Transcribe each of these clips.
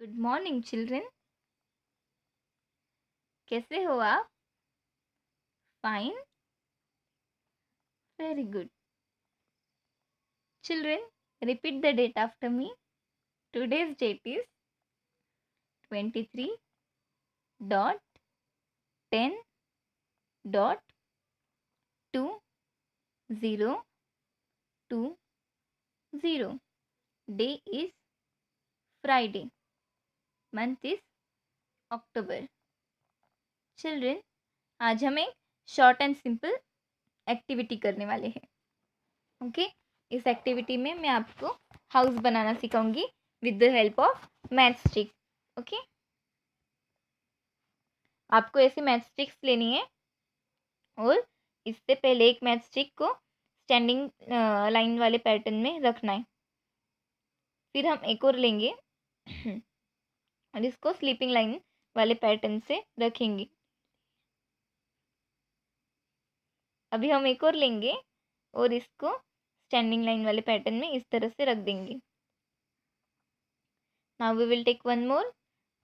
Good morning, children. कैसे हो आप fine very good children repeat the date after me today's date is 23 dot 10 dot 2 day is friday month is October children आज हम एक short and simple activity करने वाले हैं okay okay? इस एक्टिविटी में मैं आपको हाउस बनाना सिखाऊंगी with the help of math stick okay आपको ऐसी मैथ स्टिक्स लेनी है और इससे पहले एक मैथ स्टिक को स्टैंडिंग लाइन वाले पैटर्न में रखना है फिर हम एक और लेंगे और इसको स्लीपिंग लाइन वाले पैटर्न से रखेंगे अभी हम एक और लेंगे और इसको स्टैंडिंग लाइन वाले पैटर्न में इस तरह से रख देंगे now we will take one more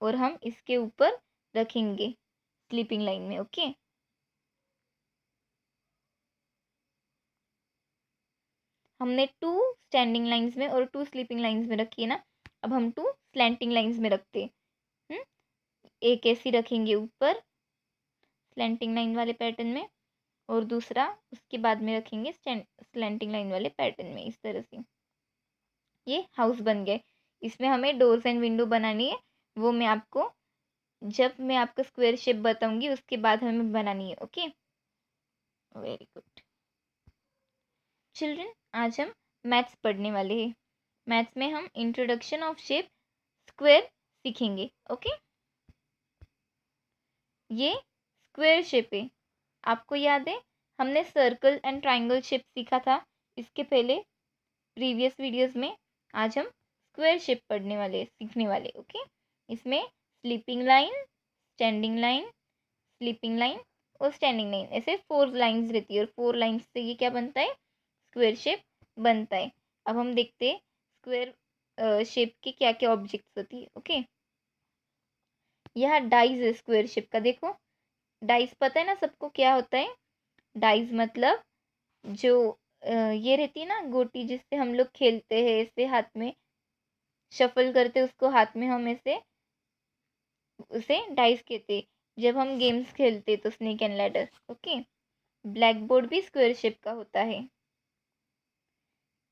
और हम इसके ऊपर रखेंगे स्लीपिंग लाइन में ओके हमने टू स्टैंडिंग लाइंस में और टू स्लीपिंग लाइंस में रखी है ना अब हम टू स्लैंटिंग लाइंस में रखते हैं एक ऐसी रखेंगे ऊपर स्लेंटिंग लाइन वाले पैटर्न में और दूसरा उसके बाद में रखेंगे स्लेंटिंग लाइन वाले पैटर्न में इस तरह से ये हाउस बन गए इसमें हमें डोर्स एंड विंडो बनानी है वो मैं आपको जब मैं आपको स्क्वायर शेप बताऊंगी उसके बाद हमें बनानी है ओके वेरी गुड चिल्ड्रन आज हम मैथ्स पढ़ने वाले हैं मैथ्स में हम इंट्रोडक्शन ऑफ शेप स्क्वायर सीखेंगे ओके ये स्क्वेयर शेप है आपको याद है हमने सर्कल एंड ट्राइंगल शेप सीखा था इसके पहले प्रीवियस वीडियोस में आज हम स्क्वेयर शेप पढ़ने वाले सीखने वाले ओके इसमें sleeping line standing line sleeping line और स्टैंडिंग लाइन ऐसे फोर लाइंस रहती है और फोर लाइंस से ये क्या बनता है स्क्वेयर शेप बनता है अब हम देखते हैं स्क्वेयर शेप के क्या क्या ऑब्जेक्ट्स होती है ओके यह डाइज स्क्वेयर शेप का देखो डाइज पता है ना सबको क्या होता है डाइज मतलब जो ये रहती है ना गोटी जिससे हम लोग खेलते हैं ऐसे हाथ में शफल करते उसको हाथ में हम ऐसे उसे डाइस कहते जब हम गेम्स खेलते तो snake and ladder okay blackboard भी स्क्वेयर शेप का होता है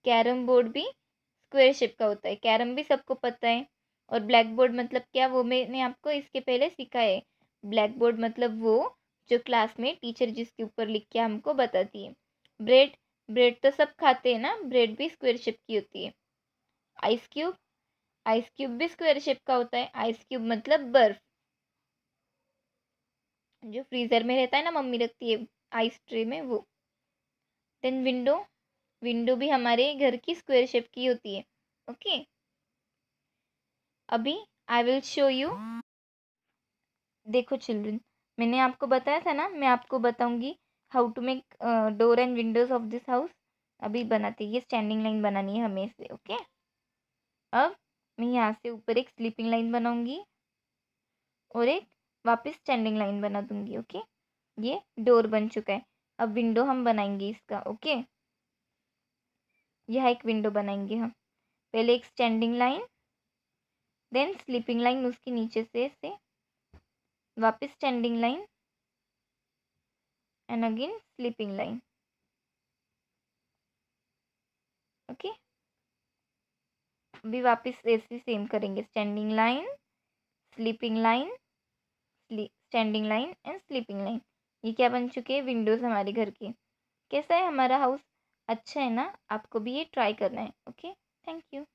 कैरम बोर्ड भी स्क्वेयर शेप का होता है कैरम भी सबको पता है और ब्लैक बोर्ड मतलब क्या वो मैंने आपको इसके पहले सिखा है ब्लैक बोर्ड मतलब वो जो क्लास में टीचर जिसके ऊपर लिख के हमको बताती है ब्रेड ब्रेड तो सब खाते हैं ना ब्रेड भी स्क्वायर शेप की होती है आइस क्यूब आइस क्यूब भी स्क्वायर शेप का होता है आइस क्यूब मतलब बर्फ जो फ्रीजर में रहता है ना मम्मी रखती है आइस ट्रे में वो देन विंडो विंडो भी हमारे घर की स्क्वायर शेप की होती है ओके अभी आई विल शो यू देखो चिल्ड्रन मैंने आपको बताया था ना मैं आपको बताऊंगी how to make door and windows of this house अभी बनाते ये स्टैंडिंग लाइन बनानी है हमें से ओके अब मैं यहाँ से ऊपर एक स्लीपिंग लाइन बनाऊंगी और एक वापस स्टैंडिंग लाइन बना दूंगी ओके ये डोर बन चुका है अब विंडो हम बनाएंगे इसका ओके यह एक विंडो बनाएंगे हम पहले एक standing line then sleeping line उसके नीचे से से वापस standing line and again sleeping line okay अभी वापस ऐसे सेम करेंगे standing line sleeping line standing line and sleeping line ये क्या बन चुके हैं विंडोज़ हमारे घर के कैसा है हमारा हाउस अच्छा है ना आपको भी ये ट्राई करना है ओके थैंक यू